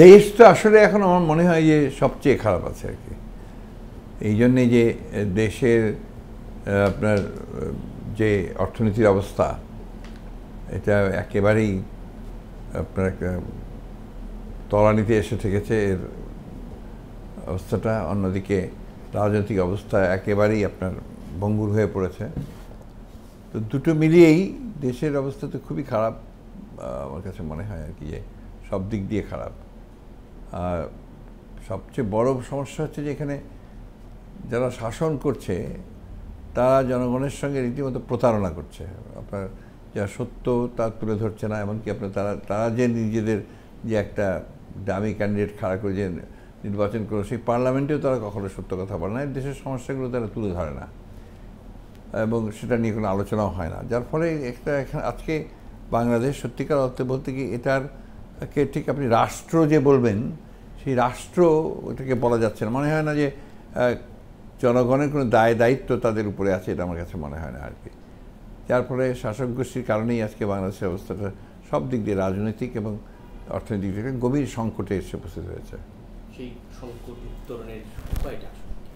দেশ তো আসলে এখন আমার মনে হয় যে সবচেয়ে খারাপ আছে আর কি এই জন্যে যে দেশের আপনার যে অর্থনীতির অবস্থা এটা একেবারেই আপনার একটা তলানিতে এসে থেকেছে এর অবস্থাটা অন্যদিকে রাজনৈতিক অবস্থা একেবারেই আপনার ভঙ্গুর হয়ে পড়েছে তো দুটো মিলিয়েই দেশের অবস্থা তো খুবই খারাপ আমার কাছে মনে হয় আর কি যে সব দিক দিয়ে খারাপ সবচেয়ে বড় সমস্যা হচ্ছে যে এখানে যারা শাসন করছে তারা জনগণের সঙ্গে রীতিমতো প্রতারণা করছে আপনার যা সত্য তা তুলে ধরছে না এমনকি আপনার তারা তারা যে নিজেদের যে একটা দামি ক্যান্ডিডেট খাড়া করে যে নির্বাচন করে সেই পার্লামেন্টেও তারা কখনো সত্য কথা বলে না দেশের সমস্যাগুলো তারা তুলে ধরে না এবং সেটা নিয়ে কোনো আলোচনাও হয় না যার ফলে একটা আজকে বাংলাদেশ সত্যিকার অর্থে বলতে কি এটার কে ঠিক আপনি রাষ্ট্র যে বলবেন সেই রাষ্ট্র ওটাকে বলা যাচ্ছে না মনে হয় না যে জনগণের কোনো দায় দায়িত্ব তাদের উপরে আছে এটা আমার কাছে মনে হয় না আর কি যার ফলে শাসক গোষ্ঠীর কারণেই আজকে বাংলাদেশের অবস্থাটা সব দিক দিয়ে রাজনৈতিক এবং অর্থনৈতিক দিক থেকে গভীর সংকটে এসে উপস্থিত হয়েছে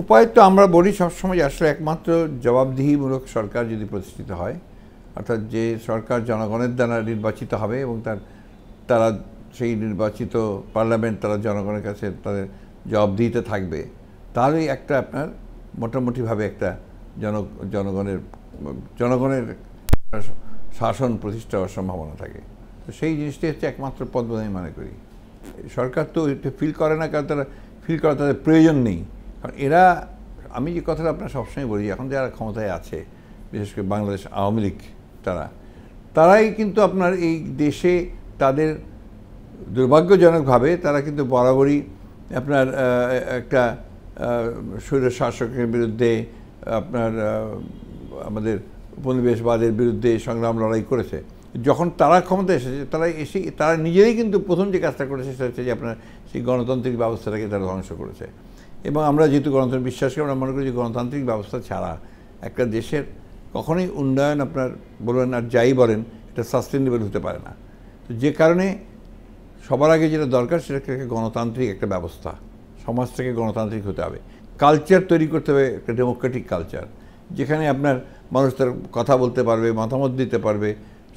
উপায় তো আমরা বলি সবসময় আসলে একমাত্র জবাবদিহিমূলক সরকার যদি প্রতিষ্ঠিত হয় অর্থাৎ যে সরকার জনগণের দ্বারা নির্বাচিত হবে এবং তার তারা সেই নির্বাচিত পার্লামেন্ট তারা জনগণের কাছে তাদের জবাব দিতে থাকবে তাহলেই একটা আপনার মোটামুটিভাবে একটা জন জনগণের জনগণের শাসন প্রতিষ্ঠা হওয়ার সম্ভাবনা থাকে তো সেই জিনিসটি হচ্ছে একমাত্র পদ্ধতি আমি মনে করি সরকার তো এটা ফিল করে না কারণ তারা ফিল করার তাদের প্রয়োজন নেই কারণ এরা আমি যে কথাটা আপনার সবসময় বলি এখন যারা ক্ষমতায় আছে বিশেষ করে বাংলাদেশ আওয়ামী লীগ তারা তারাই কিন্তু আপনার এই দেশে তাদের দুর্ভাগ্যজনকভাবে তারা কিন্তু বরাবরই আপনার একটা শরীর শাসকের বিরুদ্ধে আপনার আমাদের উপনিবেশবাদের বিরুদ্ধে সংগ্রাম লড়াই করেছে যখন তারা ক্ষমতা এসেছে তারা এসে তারা নিজেরাই কিন্তু প্রথম যে কাজটা করেছে সেটা হচ্ছে যে আপনার সেই গণতান্ত্রিক ব্যবস্থাটাকে তারা ধ্বংস করেছে এবং আমরা যেহেতু গণতন্ত্র বিশ্বাস করি আমরা মনে করি যে গণতান্ত্রিক ব্যবস্থা ছাড়া একটা দেশের কখনোই উন্নয়ন আপনার বলবেন আর যাই বলেন এটা সাস্টেনেবল হতে পারে না তো যে কারণে সবার আগে যেটা দরকার সেটা গণতান্ত্রিক একটা ব্যবস্থা সমাজ থেকে গণতান্ত্রিক হতে হবে কালচার তৈরি করতে হবে একটা ডেমোক্রেটিক কালচার যেখানে আপনার মানুষ তার কথা বলতে পারবে মতামত দিতে পারবে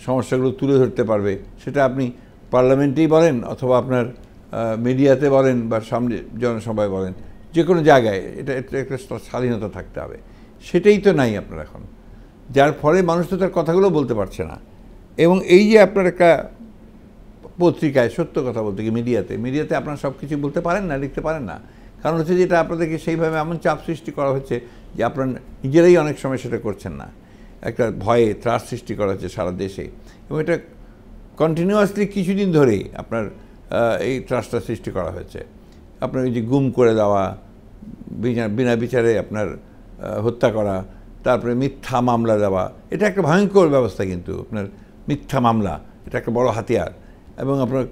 সমস্যাগুলো তুলে ধরতে পারবে সেটা আপনি পার্লামেন্টেই বলেন অথবা আপনার মিডিয়াতে বলেন বা সামনে জনসভায় বলেন যে কোনো জায়গায় এটা একটা স্বাধীনতা থাকতে হবে সেটাই তো নাই আপনার এখন যার ফলে মানুষ তো তার কথাগুলো বলতে পারছে না এবং এই যে আপনার একটা পত্রিকায় সত্য কথা বলতে কি মিডিয়াতে মিডিয়াতে আপনারা সব কিছু বলতে পারেন না লিখতে পারেন না কারণ হচ্ছে যে এটা আপনাদেরকে সেইভাবে এমন চাপ সৃষ্টি করা হচ্ছে যে আপনারা নিজেরাই অনেক সময় সেটা করছেন না একটা ভয়ে ত্রাস সৃষ্টি করা হচ্ছে সারা দেশে এবং এটা কন্টিনিউয়াসলি কিছুদিন ধরেই আপনার এই ত্রাসটা সৃষ্টি করা হয়েছে আপনার ওই যে গুম করে দেওয়া বিনা বিচারে আপনার হত্যা করা তারপরে মিথ্যা মামলা দেওয়া এটা একটা ভয়ঙ্কর ব্যবস্থা কিন্তু আপনার মিথ্যা মামলা এটা একটা বড় হাতিয়ার এবং আপনার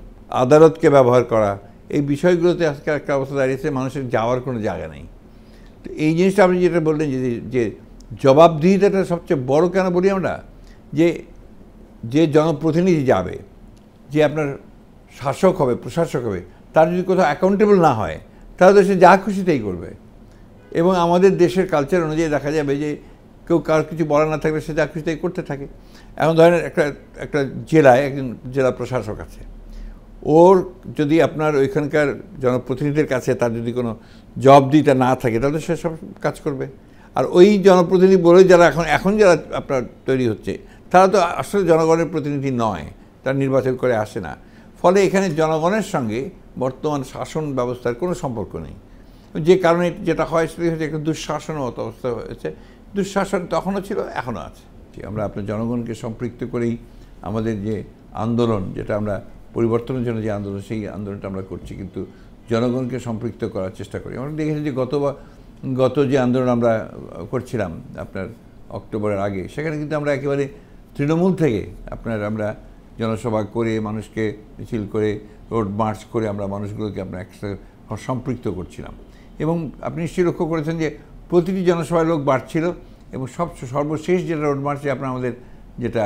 আদালতকে ব্যবহার করা এই বিষয়গুলোতে আজকে একটা অবস্থা দাঁড়িয়েছে মানুষের যাওয়ার কোনো জায়গা নেই তো এই জিনিসটা আপনি যেটা বললেন যে যে জবাবদিহিতাটা সবচেয়ে বড় কেন বলি আমরা যে যে জনপ্রতিনিধি যাবে যে আপনার শাসক হবে প্রশাসক হবে তার যদি কোথাও অ্যাকাউন্টেবল না হয় তাহলে তো সে যা খুশি তাই করবে এবং আমাদের দেশের কালচার অনুযায়ী দেখা যাবে যে কেউ কার কিছু বলা না থাকলে সে যা খুশি তাই করতে থাকে এখন ধরেন একটা একটা জেলায় একজন জেলা প্রশাসক আছে ওর যদি আপনার ওইখানকার জনপ্রতিনিধির কাছে তার যদি কোনো জব দিতে না থাকে তাহলে সে সব কাজ করবে আর ওই জনপ্রতিনিধি বলে যারা এখন এখন যারা আপনার তৈরি হচ্ছে তারা তো আসলে জনগণের প্রতিনিধি নয় তারা নির্বাচন করে আসে না ফলে এখানে জনগণের সঙ্গে বর্তমান শাসন ব্যবস্থার কোনো সম্পর্ক নেই যে কারণে যেটা হয় সেটি হচ্ছে একটা দুঃশাসনের মতো অবস্থা হয়েছে দুঃশাসন তখনও ছিল এখনও আছে করছি আমরা আপনার জনগণকে সম্পৃক্ত করেই আমাদের যে আন্দোলন যেটা আমরা পরিবর্তনের জন্য যে আন্দোলন সেই আন্দোলনটা আমরা করছি কিন্তু জনগণকে সম্পৃক্ত করার চেষ্টা করি আমরা দেখেছি যে গত গত যে আন্দোলন আমরা করছিলাম আপনার অক্টোবরের আগে সেখানে কিন্তু আমরা একেবারে তৃণমূল থেকে আপনার আমরা জনসভা করে মানুষকে মিছিল করে রোড মার্চ করে আমরা মানুষগুলোকে আমরা একসাথে সম্পৃক্ত করছিলাম এবং আপনি নিশ্চয়ই লক্ষ্য করেছেন যে প্রতিটি জনসভায় লোক বাড়ছিল এবং সব সর্বশেষ যেটা রোড মার্চে আপনার আমাদের যেটা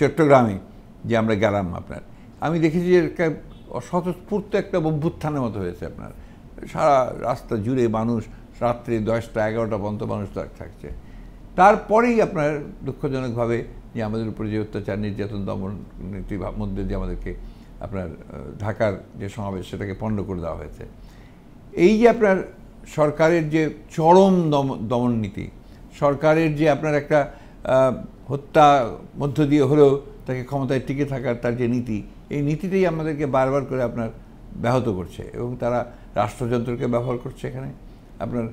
চট্টগ্রামে যে আমরা গেলাম আপনার আমি দেখেছি যে স্বতঃস্ফূর্ত একটা অভ্যুত্থানের মতো হয়েছে আপনার সারা রাস্তা জুড়ে মানুষ রাত্রে দশটা এগারোটা পর্যন্ত মানুষ থাকছে তারপরেই আপনার দুঃখজনকভাবে যে আমাদের উপরে যে অত্যাচার নির্যাতন দমন নীতির মধ্যে যে আমাদেরকে আপনার ঢাকার যে সমাবেশ সেটাকে পণ্ড করে দেওয়া হয়েছে এই যে আপনার সরকারের যে চরম দম নীতি সরকারের যে আপনার একটা হত্যা মধ্য দিয়ে হলেও তাকে ক্ষমতায় টিকে থাকার তার যে নীতি এই নীতিটাই আমাদেরকে বারবার করে আপনার ব্যাহত করছে এবং তারা রাষ্ট্রযন্ত্রকে ব্যবহার করছে এখানে আপনার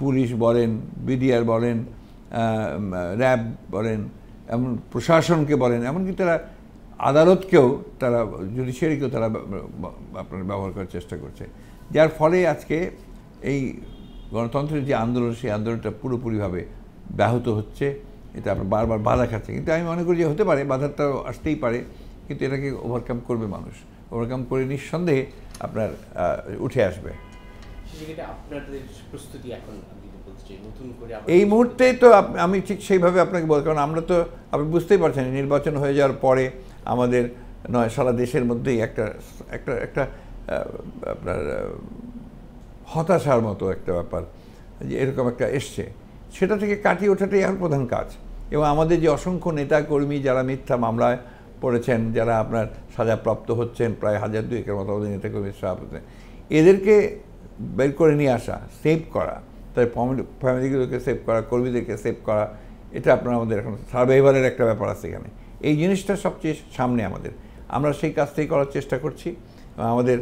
পুলিশ বলেন বিডিআর বলেন র্যাব বলেন এমন প্রশাসনকে বলেন এমনকি তারা আদালতকেও তারা জুডিশিয়ারিকেও তারা আপনার ব্যবহার করার চেষ্টা করছে যার ফলে আজকে এই গণতন্ত্রের যে আন্দোলন সেই আন্দোলনটা পুরোপুরিভাবে ব্যাহত হচ্ছে এটা আপনার বারবার বাধা খাচ্ছে কিন্তু আমি মনে করি যে হতে পারে বাধাটা আসতেই পারে কিন্তু এটাকে ওভারকাম করবে মানুষ ওভারকাম করে নিঃসন্দেহে আপনার উঠে আসবে এই মুহূর্তে তো আমি ঠিক সেইভাবে আপনাকে বল কারণ আমরা তো আপনি বুঝতেই পারছেন নির্বাচন হয়ে যাওয়ার পরে আমাদের নয় সারা দেশের মধ্যেই একটা একটা একটা আপনার হতাশার মতো একটা ব্যাপার যে এরকম একটা এসছে সেটা থেকে কাটিয়ে ওঠাটাই এখন প্রধান কাজ এবং আমাদের যে অসংখ্য নেতা কর্মী যারা মিথ্যা মামলায় পড়েছেন যারা আপনার সাজাপ্রাপ্ত হচ্ছেন প্রায় হাজার দুয়েকের মতো আমাদের কর্মী সাজাপ্রাপ্ত এদেরকে বের করে নিয়ে আসা সেভ করা তাদের ফ্যামিলিগুলোকে সেভ করা কর্মীদেরকে সেভ করা এটা আপনার আমাদের এখন সার্ভাইভারের একটা ব্যাপার আছে এখানে এই জিনিসটা সবচেয়ে সামনে আমাদের আমরা সেই কাজটাই করার চেষ্টা করছি আমাদের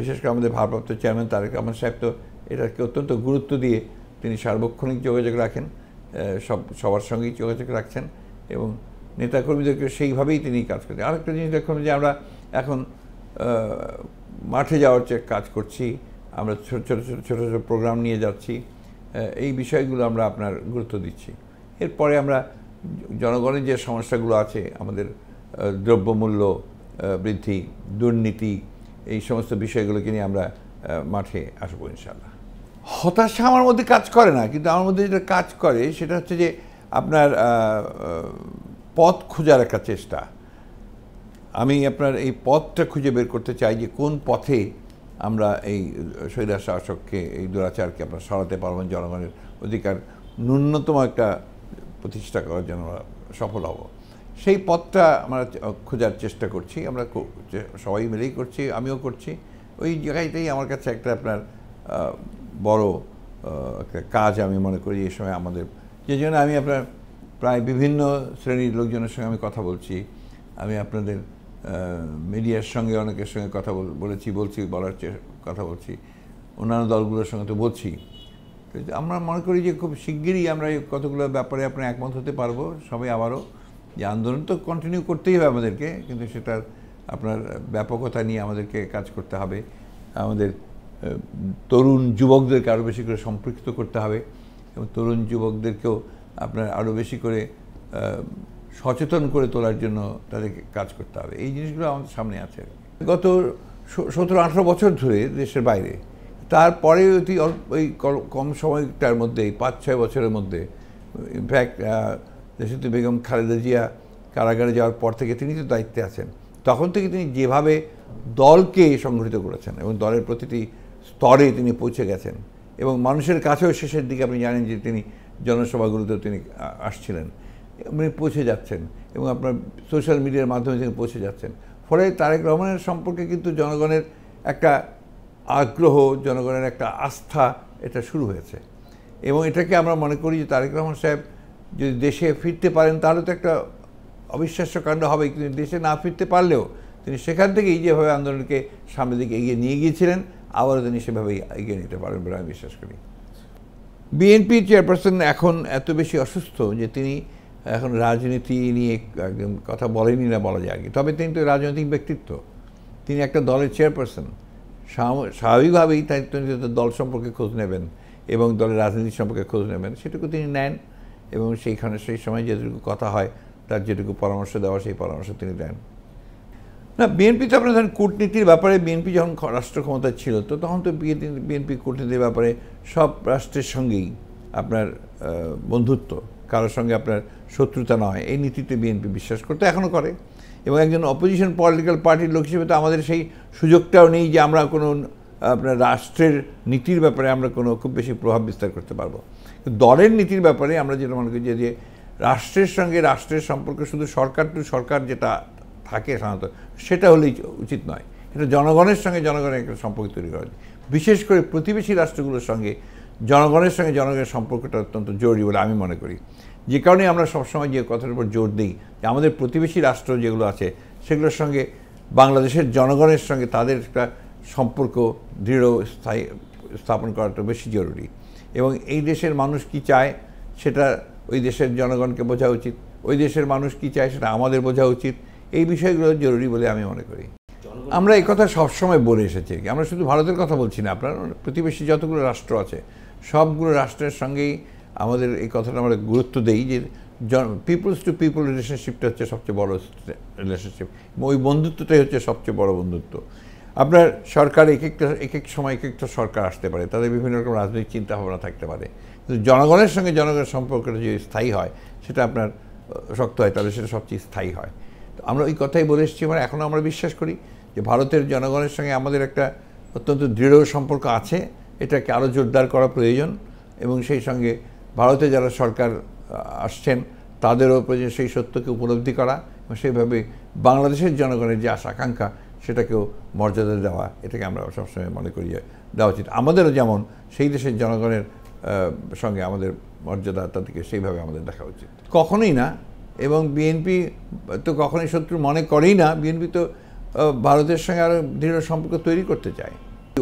বিশেষ করে আমাদের ভারপ্রাপ্ত চেয়ারম্যান তারেক রহমান সাহেব তো এটাকে অত্যন্ত গুরুত্ব দিয়ে তিনি সার্বক্ষণিক যোগাযোগ রাখেন সব সবার সঙ্গেই যোগাযোগ রাখছেন এবং নেতাকর্মীদেরকে সেইভাবেই তিনি কাজ করছেন আরেকটা জিনিস দেখুন যে আমরা এখন মাঠে যাওয়ার চেয়ে কাজ করছি আমরা ছোটো ছোটো ছোটো ছোটো ছোটো প্রোগ্রাম নিয়ে যাচ্ছি এই বিষয়গুলো আমরা আপনার গুরুত্ব দিচ্ছি এরপরে আমরা জনগণের যে সমস্যাগুলো আছে আমাদের দ্রব্যমূল্য বৃদ্ধি দুর্নীতি এই সমস্ত বিষয়গুলোকে নিয়ে আমরা মাঠে আসবো ইনশাল্লাহ হতাশা আমার মধ্যে কাজ করে না কিন্তু আমার মধ্যে যেটা কাজ করে সেটা হচ্ছে যে আপনার পথ খোঁজার একটা চেষ্টা আমি আপনার এই পথটা খুঁজে বের করতে চাই যে কোন পথে আমরা এই শৈরা শাসককে এই দুরাচারকে আমরা সরাতে পারবেন জনগণের অধিকার ন্যূনতম একটা প্রতিষ্ঠা করার জন্য সফল হব সেই পথটা আমরা খোঁজার চেষ্টা করছি আমরা সবাই মিলেই করছি আমিও করছি ওই জায়গাটাই আমার কাছে একটা আপনার বড় কাজ আমি মনে করি এই সময় আমাদের যে জন্য আমি আপনার প্রায় বিভিন্ন শ্রেণীর লোকজনের সঙ্গে আমি কথা বলছি আমি আপনাদের মিডিয়ার সঙ্গে অনেকের সঙ্গে কথা বলেছি বলছি বলার কথা বলছি অন্যান্য দলগুলোর সঙ্গে তো বলছি আমরা মনে করি যে খুব শিগগিরই আমরা কতগুলো ব্যাপারে আপনার একমত হতে পারবো সবাই আবারও যে আন্দোলন তো কন্টিনিউ করতেই হবে আমাদেরকে কিন্তু সেটার আপনার ব্যাপকতা নিয়ে আমাদেরকে কাজ করতে হবে আমাদের তরুণ যুবকদেরকে আরও বেশি করে সম্পৃক্ত করতে হবে এবং তরুণ যুবকদেরকেও আপনার আরও বেশি করে সচেতন করে তোলার জন্য তাদেরকে কাজ করতে হবে এই জিনিসগুলো আমাদের সামনে আছে গত সতেরো আঠেরো বছর ধরে দেশের বাইরে তারপরে অতি ওই কম সময়টার মধ্যেই পাঁচ ছয় বছরের মধ্যে ইনফ্যাক্ট দেশতী বেগম খালেদা জিয়া কারাগারে যাওয়ার পর থেকে তিনি তো দায়িত্বে আছেন তখন থেকে তিনি যেভাবে দলকে সংগঠিত করেছেন এবং দলের প্রতিটি স্তরে তিনি পৌঁছে গেছেন এবং মানুষের কাছেও শেষের দিকে আপনি জানেন যে তিনি জনসভাগুলোতেও তিনি আসছিলেন উনি পৌঁছে যাচ্ছেন এবং আপনার সোশ্যাল মিডিয়ার মাধ্যমে তিনি পৌঁছে যাচ্ছেন ফলে তারেক রহমানের সম্পর্কে কিন্তু জনগণের একটা আগ্রহ জনগণের একটা আস্থা এটা শুরু হয়েছে এবং এটাকে আমরা মনে করি যে তারেক রহমান সাহেব যদি দেশে ফিরতে পারেন তাহলে তো একটা অবিশ্বাস্য কাণ্ড হবে কিন্তু দেশে না ফিরতে পারলেও তিনি সেখান থেকেই যেভাবে আন্দোলনকে সামনের দিকে এগিয়ে নিয়ে গিয়েছিলেন আবারও তিনি সেভাবেই এগিয়ে নিতে পারেন বলে আমি বিশ্বাস করি বিএনপি চেয়ারপারসন এখন এত বেশি অসুস্থ যে তিনি এখন রাজনীতি নিয়ে একদম কথা বলেনি না বলা যায় তবে তিনি তো রাজনৈতিক ব্যক্তিত্ব তিনি একটা দলের চেয়ারপারসন স্বাভাবিকভাবেই তাই তিনি দল সম্পর্কে খোঁজ নেবেন এবং দলের রাজনীতি সম্পর্কে খোঁজ নেবেন সেটুকু তিনি নেন এবং সেইখানে সেই সময় যেটুকু কথা হয় তার যেটুকু পরামর্শ দেওয়া সেই পরামর্শ তিনি দেন না বিএনপি তো আপনার ধরেন কূটনীতির ব্যাপারে বিএনপি যখন রাষ্ট্র ক্ষমতা ছিল তো তখন তো বিএনপি কূটনীতির ব্যাপারে সব রাষ্ট্রের সঙ্গেই আপনার বন্ধুত্ব কারোর সঙ্গে আপনার শত্রুতা নয় এই নীতিতে বিএনপি বিশ্বাস করতে এখনও করে এবং একজন অপোজিশন পলিটিক্যাল পার্টির লোক হিসেবে তো আমাদের সেই সুযোগটাও নেই যে আমরা কোনো আপনার রাষ্ট্রের নীতির ব্যাপারে আমরা কোনো খুব বেশি প্রভাব বিস্তার করতে পারবো দলের নীতির ব্যাপারে আমরা যেটা মনে করি যে রাষ্ট্রের সঙ্গে রাষ্ট্রের সম্পর্কে শুধু সরকার টু সরকার যেটা থাকে সাধারণত সেটা হলেই উচিত নয় এটা জনগণের সঙ্গে জনগণের একটা সম্পর্ক তৈরি করা বিশেষ করে প্রতিবেশী রাষ্ট্রগুলোর সঙ্গে জনগণের সঙ্গে জনগণের সম্পর্কটা অত্যন্ত জরুরি বলে আমি মনে করি যে কারণে আমরা সবসময় যে কথার উপর জোর দিই যে আমাদের প্রতিবেশী রাষ্ট্র যেগুলো আছে সেগুলোর সঙ্গে বাংলাদেশের জনগণের সঙ্গে তাদের একটা সম্পর্ক দৃঢ় স্থায়ী স্থাপন করাটা বেশি জরুরি এবং এই দেশের মানুষ কি চায় সেটা ওই দেশের জনগণকে বোঝা উচিত ওই দেশের মানুষ কি চায় সেটা আমাদের বোঝা উচিত এই বিষয়গুলো জরুরি বলে আমি মনে করি আমরা এই কথা সবসময় বলে এসেছি আমরা শুধু ভারতের কথা বলছি না আপনার প্রতিবেশী যতগুলো রাষ্ট্র আছে সবগুলো রাষ্ট্রের সঙ্গেই আমাদের এই কথাটা আমরা গুরুত্ব দেই যে পিপলস টু পিপল রিলেশনশিপটা হচ্ছে সবচেয়ে বড় রিলেশনশিপ ওই বন্ধুত্বটাই হচ্ছে সবচেয়ে বড় বন্ধুত্ব আপনার সরকার এক একটা এক এক সময় এক একটা সরকার আসতে পারে তাদের বিভিন্ন রকম রাজনৈতিক চিন্তাভাবনা থাকতে পারে কিন্তু জনগণের সঙ্গে জনগণের সম্পর্কটা যদি স্থায়ী হয় সেটা আপনার শক্ত হয় তাহলে সেটা সবচেয়ে স্থায়ী হয় তো আমরা ওই কথাই বলে এসেছি মানে এখনও আমরা বিশ্বাস করি যে ভারতের জনগণের সঙ্গে আমাদের একটা অত্যন্ত দৃঢ় সম্পর্ক আছে এটাকে আরও জোরদার করা প্রয়োজন এবং সেই সঙ্গে ভারতে যারা সরকার আসছেন তাদেরও প্রয়োজন সেই সত্যকে উপলব্ধি করা এবং সেইভাবে বাংলাদেশের জনগণের যে আশা আকাঙ্ক্ষা সেটাকেও মর্যাদা দেওয়া এটাকে আমরা সবসময় মনে করি দেওয়া উচিত আমাদেরও যেমন সেই দেশের জনগণের সঙ্গে আমাদের মর্যাদা তাদেরকে সেইভাবে আমাদের দেখা উচিত কখনোই না এবং বিএনপি তো কখনোই শত্রু মনে করেই না বিএনপি তো ভারতের সঙ্গে আরও দৃঢ় সম্পর্ক তৈরি করতে চায়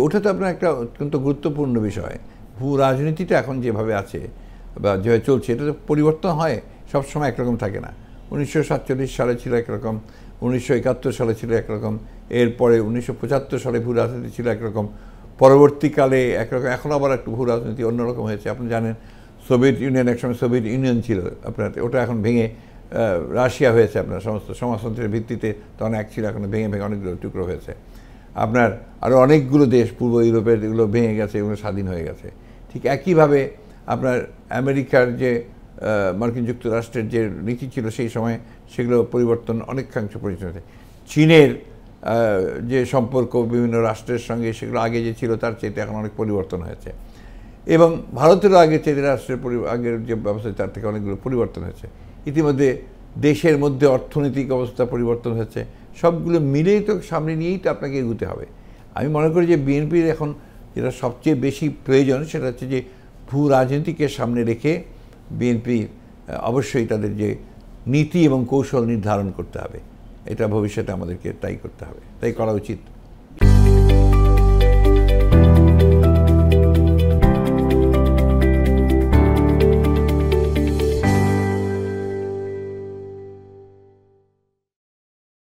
ওটা তো আপনার একটা অত্যন্ত গুরুত্বপূর্ণ বিষয় ভূ রাজনীতিটা এখন যেভাবে আছে বা যেভাবে চলছে এটা তো পরিবর্তন হয় সবসময় একরকম থাকে না উনিশশো সাতচল্লিশ সালে ছিল একরকম উনিশশো সালে ছিল একরকম এরপরে উনিশশো সালে ভূ রাজনীতি ছিল একরকম পরবর্তীকালে একরকম এখন আবার একটু ভূ রাজনীতি অন্যরকম হয়েছে আপনি জানেন সোভিয়েত ইউনিয়ন একসময় সোভিয়েত ইউনিয়ন ছিল আপনার ওটা এখন ভেঙে রাশিয়া হয়েছে আপনার সমস্ত সমাজতন্ত্রের ভিত্তিতে তখন এক ছিল এখন ভেঙে ভেঙে অনেকগুলো টুকরো হয়েছে আপনার আরও অনেকগুলো দেশ পূর্ব ইউরোপের এগুলো ভেঙে গেছে এগুলো স্বাধীন হয়ে গেছে ঠিক একইভাবে আপনার আমেরিকার যে মার্কিন যুক্তরাষ্ট্রের যে নীতি ছিল সেই সময় সেগুলো পরিবর্তন অনেকাংশ পরিচিত চীনের যে সম্পর্ক বিভিন্ন রাষ্ট্রের সঙ্গে সেগুলো আগে যে ছিল তার চেয়ে এখন অনেক পরিবর্তন হয়েছে এবং ভারতেরও আগে চেয়ে রাষ্ট্রের আগের যে ব্যবস্থা তার থেকে অনেকগুলো পরিবর্তন হয়েছে ইতিমধ্যে দেশের মধ্যে অর্থনৈতিক অবস্থা পরিবর্তন হয়েছে সবগুলো মিলেই তো সামনে নিয়েই তো আপনাকে এগুতে হবে আমি মনে করি যে বিএনপির এখন যেটা সবচেয়ে বেশি প্রয়োজন সেটা হচ্ছে যে ভূ রাজনীতিকে সামনে রেখে বিএনপি অবশ্যই তাদের যে নীতি এবং কৌশল নির্ধারণ করতে হবে এটা ভবিষ্যতে আমাদেরকে তাই করতে হবে তাই করা উচিত